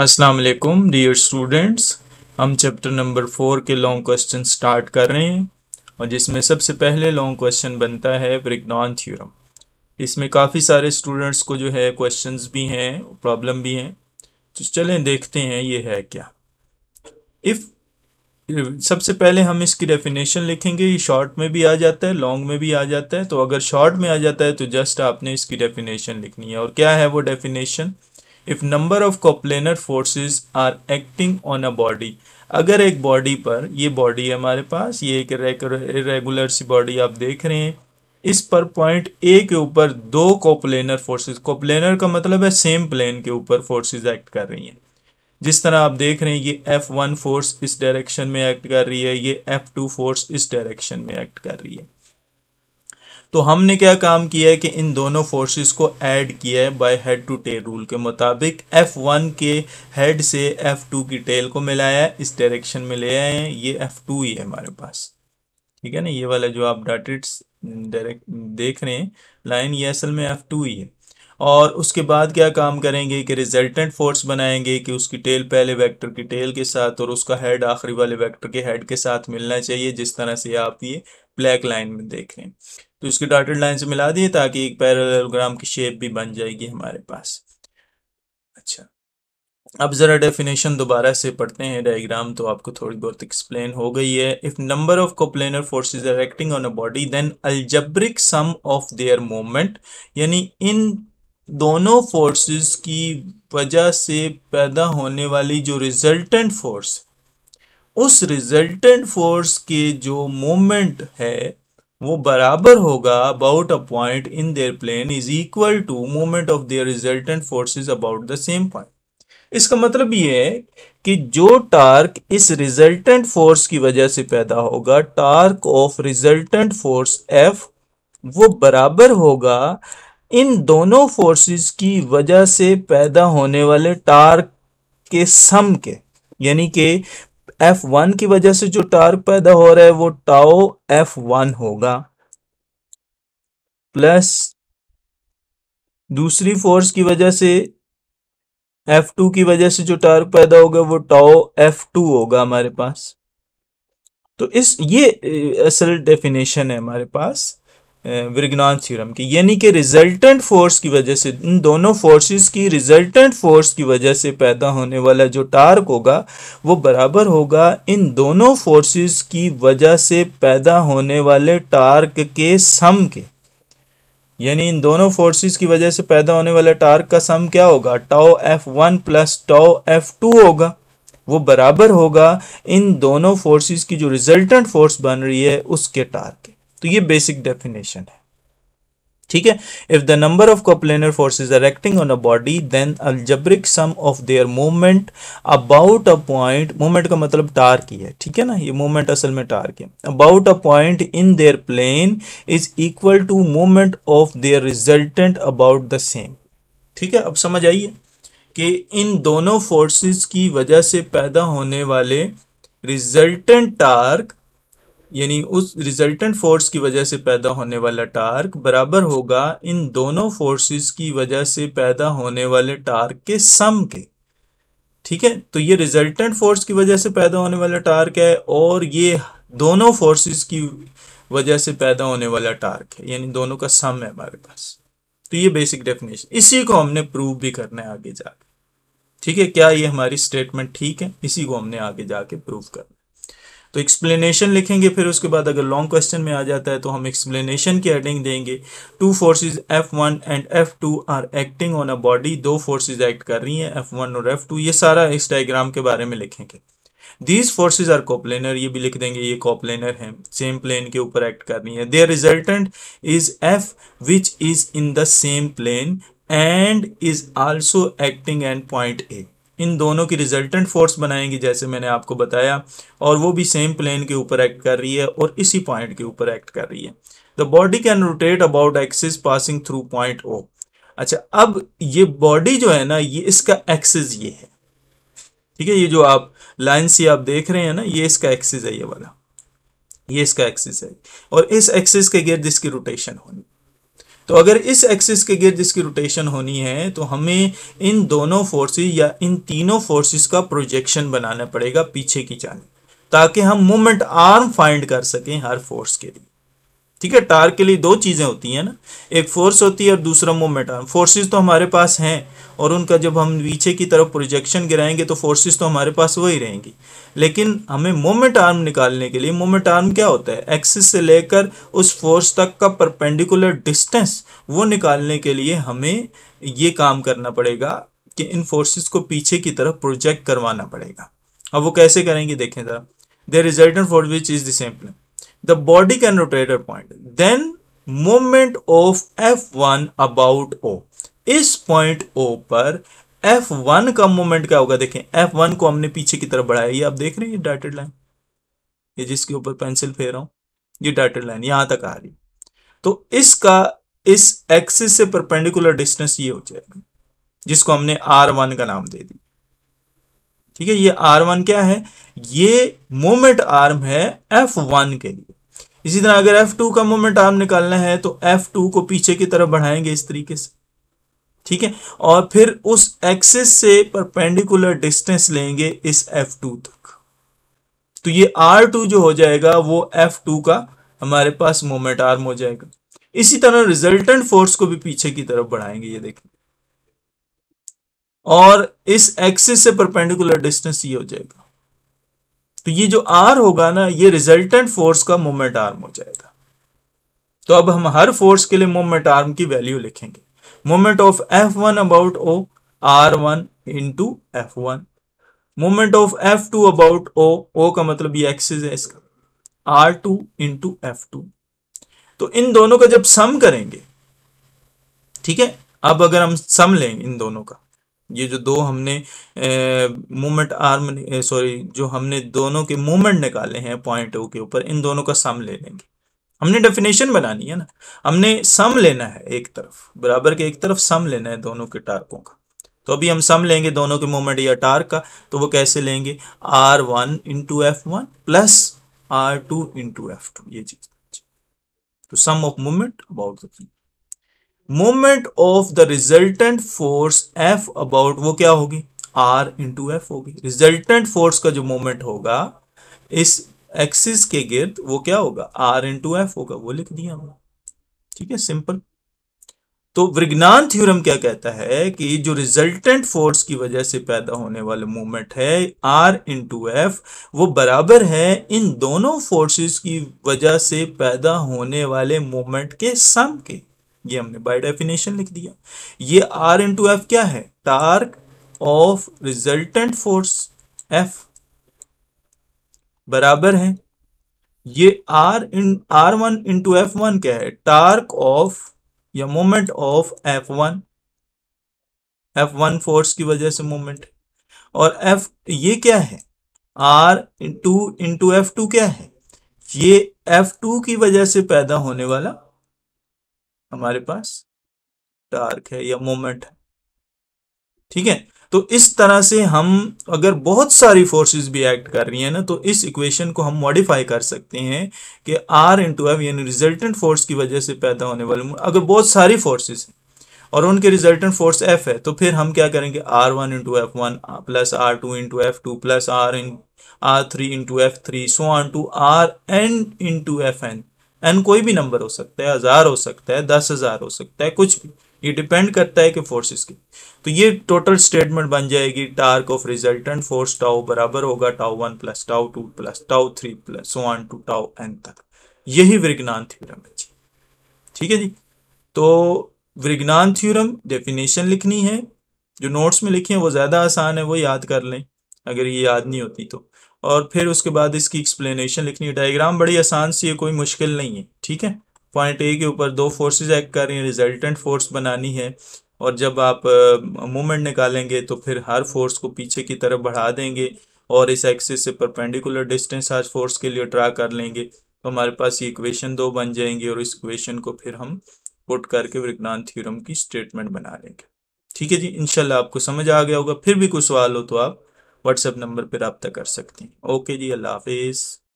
अस्सलाम वालेकुम dear students हम चैप्टर नंबर फोर के लॉन्ग क्वेश्चन स्टार्ट कर रहे हैं और जिसमें सबसे पहले लॉन्ग क्वेश्चन बनता है ब्रिगनॉन थ्योरम इसमें काफ़ी सारे स्टूडेंट्स को जो है क्वेश्चंस भी हैं प्रॉब्लम भी हैं तो चलें देखते हैं ये है क्या इफ़ सबसे पहले हम इसकी डेफिनेशन लिखेंगे ये शॉर्ट में भी आ जाता है लॉन्ग में भी आ जाता है तो अगर शॉर्ट में आ जाता है तो जस्ट आपने इसकी डेफिनेशन लिखनी है और क्या है वो definition if number of coplanar forces are acting on a body अगर एक बॉडी पर ये बॉडी है हमारे पास ये एक रेगुलर सी बॉडी आप देख रहे हैं इस पर पॉइंट ए के ऊपर दो कॉपलेनर फोर्सेस कोप्लेनर का मतलब है सेम प्लेन के ऊपर फोर्सेस एक्ट कर रही हैं जिस तरह आप देख रहे हैं ये एफ वन फोर्स इस डायरेक्शन में एक्ट कर रही है ये एफ टू फोर्स इस डायरेक्शन में एक्ट कर रही है तो हमने क्या काम किया है कि इन दोनों फोर्सेस को ऐड किया है by head to tail rule के मुताबिक F1 के हेड से F2 की टेल को मिलाया इस डायरेक्शन में ले आए हैं ये F2 ही है हमारे पास ठीक है ना ये वाला जो आप डाटेड डायरेक्ट देख रहे हैं लाइन ये असल में F2 ही है और उसके बाद क्या काम करेंगे कि रिजल्टेंट फोर्स बनाएंगे कि उसकी टेल पहले वेक्टर की टेल के साथ और उसका हेड आखिरी वाले वेक्टर के हेड के साथ मिलना चाहिए जिस तरह से आप ये ब्लैक लाइन में देख रहे हैं तो इसके डॉटेड लाइन से मिला दिए ताकि एक पैरेललोग्राम की शेप भी बन जाएगी हमारे पास अच्छा अब ज़रा डेफिनेशन दोबारा से पढ़ते हैं डायग्राम तो आपको थोड़ी बहुत एक्सप्लेन हो गई है if number of coplanar forces are acting on a body then algebraic sum of their moment यानी इन दोनों फोर्सेस की वजह से पैदा होने वाली जो रिजल्टेंट फोर्स उस रिजल्टेंट फोर्स के जो मोमेंट है वो बराबर होगा about a point in their plane is equal to moment of their resultant forces about the same point इसका मतलब ये है कि जो टार्क इस रिजल्टेंट फोर्स की वजह से पैदा होगा torque of resultant force F वो बराबर होगा इन दोनों फोर्सेस की वजह से पैदा होने वाले टार्क के सम के यानी कि एफ वन की वजह से जो टार्क पैदा हो रहा है वो टाओ एफ वन होगा प्लस दूसरी फोर्स की वजह से एफ टू की वजह से जो टार्क पैदा होगा वो टाओ एफ टू होगा हमारे पास तो इस ये असल डेफिनेशन है हमारे पास विज्ञान सीरम की यानी कि रिजल्टेंट फोर्स की वजह से इन दोनों फोर्सेस की रिजल्टेंट फोर्स की वजह से पैदा होने वाला जो टार्क होगा वो बराबर होगा इन दोनों फोर्सेस की वजह से पैदा होने वाले टार्क के सम के यानी इन दोनों फोर्सेस की वजह से पैदा होने वाला टार्क का सम क्या होगा tau F one plus tau F two होगा वो बराबर होगा इन दोनों फोर्सेस की जो रिजल्टेंट फोर्स बन रही है उसके टार्क के तो ये बेसिक डेफिनेशन है ठीक है if the number of coplanar forces are acting on a body then algebraic sum of their movement about a point movement का मतलब टार की है ठीक है ना ये मूवमेंट असल में torque about a point in their plane is equal to movement of their resultant about the same ठीक है अब समझ आइए कि इन दोनों फोर्सेस की वजह से पैदा होने वाले रिजल्टेंट टार्क यानी उस रिजल्टेंट फोर्स की वजह से पैदा होने वाला टार्क बराबर होगा इन दोनों फोर्सेस की वजह से पैदा होने वाले टार्क के सम के ठीक है तो ये रिजल्टेंट फोर्स की वजह से पैदा होने वाला टार्क है और ये दोनों फोर्सेस की वजह से पैदा होने वाला टार्क है यानी दोनों का सम है हमारे पास तो ये बेसिक डेफिनेशन इसी को हमने प्रूव भी करना है आगे जाके ठीक है क्या ये हमारी स्टेटमेंट ठीक है इसी को हमने आगे जाके प्रूव करना तो एक्सप्लेनेशन लिखेंगे फिर उसके बाद अगर लॉन्ग क्वेश्चन में आ जाता है तो हम एक्सप्लेनेशन की एडिंग देंगे two forces F one and F two are acting on a body दो फोर्सेज एक्ट कर रही हैं एफ वन और एफ टू ये सारा इस डायग्राम के बारे में लिखेंगे दीज फोर्सेज आर कॉपलेनर ये भी लिख देंगे ये कॉपलेनर है सेम प्लेन के ऊपर एक्ट कर रही है their resultant is F which is in the same plane and is also acting and point A इन दोनों की रिजल्टेंट फोर्स बनाएंगी जैसे मैंने आपको बताया और वो भी सेम प्लेन के ऊपर एक्ट कर रही है और इसी पॉइंट के ऊपर एक्ट कर रही है the body can rotate about axis passing through point O अच्छा अब ये बॉडी जो है ना ये इसका एक्सिस ये है ठीक है ये जो आप लाइन सी आप देख रहे हैं ना ये इसका एक्सिस है ये वाला ये इसका एक्सिस है और इस एक्सिस के गिर्द इसकी रोटेशन होनी तो अगर इस एक्सिस के गिर्द इसकी रोटेशन होनी है तो हमें इन दोनों फोर्सेस या इन तीनों फोर्सेस का प्रोजेक्शन बनाना पड़ेगा पीछे की जाने ताकि हम मोमेंट आर्म फाइंड कर सकें हर फोर्स के लिए ठीक है टार के लिए दो चीज़ें होती है ना एक फोर्स होती है और दूसरा मोमेंट आर्म फोर्सेज तो हमारे पास हैं और उनका जब हम पीछे की तरफ प्रोजेक्शन गिराएंगे तो फोर्सेज तो हमारे पास वही रहेंगी लेकिन हमें मोमेंट आर्म निकालने के लिए मोमेंट आर्म क्या होता है एक्सिस से लेकर उस फोर्स तक का परपेंडिकुलर डिस्टेंस वो निकालने के लिए हमें ये काम करना पड़ेगा कि इन फोर्सेस को पीछे की तरफ प्रोजेक्ट करवाना पड़ेगा अब वो कैसे करेंगे देखें ज़रा the resultant for which is the the body can rotate at point then moment of f1 about o इस पॉइंट ओ पर F1 का मोमेंट क्या होगा देखें F1 को हमने पीछे की तरफ बढ़ाया ये आप देख रहे हैं डॉटेड लाइन ये जिसके ऊपर पेंसिल फेर रहा हूं ये डॉटेड लाइन यहां तक आ रही तो इसका इस एक्सिस से परपेंडिकुलर डिस्टेंस ये हो जाएगा जिसको हमने आर वन का नाम दे दिया ठीक है ये आर वन क्या है ये मोमेंट आर्म है एफ वन के लिए इसी तरह अगर एफ टू का मोमेंट आर्म निकालना है तो एफ टू को पीछे की तरफ बढ़ाएंगे इस तरीके से ठीक है और फिर उस एक्सिस से परपेंडिकुलर डिस्टेंस लेंगे इस एफ टू तक तो ये आर टू जो हो जाएगा वो एफ टू का हमारे पास मोमेंट आर्म हो जाएगा इसी तरह रिजल्टेंट फोर्स को भी पीछे की तरफ बढ़ाएंगे ये देखें और इस एक्सिस से परपेंडिकुलर डिस्टेंस ये हो जाएगा तो ये जो आर होगा ना ये रिजल्टेंट फोर्स का मोमेंट आर्म हो जाएगा तो अब हम हर फोर्स के लिए मोमेंट आर्म की वैल्यू लिखेंगे moment of F one about O R one into F one moment of F two about O O का मतलब ये एक्सिस है इसका R two into F two तो इन दोनों का जब सम करेंगे ठीक है अब अगर हम सम लेंगे इन दोनों का ये जो दो हमने मूवमेंट आर्म सॉरी जो हमने दोनों के मूवमेंट निकाले हैं पॉइंट ओ के ऊपर इन दोनों का सम ले लेंगे हमने डेफिनेशन बनानी है ना हमने सम लेना है एक तरफ बराबर के एक तरफ सम लेना है दोनों के टार्कों का तो अभी हम सम लेंगे दोनों के मूवमेंट या टार्क का तो वो कैसे लेंगे R one into F one plus R two into F two ये चीज तो sum of movement about the moment of the resultant force F about वो क्या होगी आर इंटू एफ होगी रिजल्टेंट फोर्स का जो मोमेंट होगा इस एक्सिस के गिर्द वो क्या होगा आर इंटू एफ होगा वो लिख दिया हमने ठीक है सिंपल तो विज्ञान थ्योरम क्या कहता है कि जो रिजल्टेंट फोर्स की वजह से पैदा होने वाला मोमेंट है आर इंटू एफ वो बराबर है इन दोनों फोर्सेस की वजह से पैदा होने वाले मोमेंट के सम के ये हमने बाय डेफिनेशन लिख दिया ये आर इंटू एफ क्या है torque of resultant force F बराबर है ये R in R one into F one क्या है टार्क ऑफ या moment of F one F one force की वजह से मोमेंट और एफ ये क्या है R two into F two क्या है ये एफ टू की वजह से पैदा होने वाला हमारे पास टार्क है या मोमेंट है ठीक है तो इस तरह से हम अगर बहुत सारी फोर्सेस भी एक्ट कर रही है ना तो इस इक्वेशन को हम मॉडिफाई कर सकते हैं कि आर इंटू एव यानी रिजल्टेंट फोर्स की वजह से पैदा होने वाले अगर बहुत सारी फोर्सेस हैं और उनके रिजल्टेंट फोर्स एफ है तो फिर हम क्या करेंगे R one into F one plus R two into F two plus R in R three into F three so R two R N into F N N कोई भी number हो सकता है हज़ार हो सकता है दस हज़ार हो सकता है कुछ भी ये डिपेंड करता है कि फोर्सेस की तो ये टोटल स्टेटमेंट बन जाएगी torque of resultant force tau बराबर होगा tau one plus tau two plus tau three plus one two tau N तक यही विज्ञान थ्योरम है जी ठीक है जी तो विज्ञान थ्योरम डेफिनेशन लिखनी है जो नोट्स में लिखी है वो ज़्यादा आसान है वो याद कर लें अगर ये याद नहीं होती तो और फिर उसके बाद इसकी एक्सप्लेनेशन लिखनी है डायग्राम बड़ी आसान सी है कोई मुश्किल नहीं है ठीक है पॉइंट ए के ऊपर दो फोर्सेज एक्ट कर रही हैं रिजल्टेंट फोर्स बनानी है और जब आप मूवमेंट निकालेंगे तो फिर हर फोर्स को पीछे की तरफ बढ़ा देंगे और इस एक्सिस से परपेंडिकुलर डिस्टेंस आज फोर्स के लिए ड्रा कर लेंगे तो हमारे पास ये इक्वेशन दो बन जाएंगे और इस इक्वेशन को फिर हम पुट करके विज्ञान थ्योरम की स्टेटमेंट बना लेंगे ठीक है जी इनशाला आपको समझ आ गया होगा फिर भी कुछ सवाल हो तो आप व्हाट्सएप नंबर पर रबता कर सकते हैं ओके जी अल्लाह हाफिज़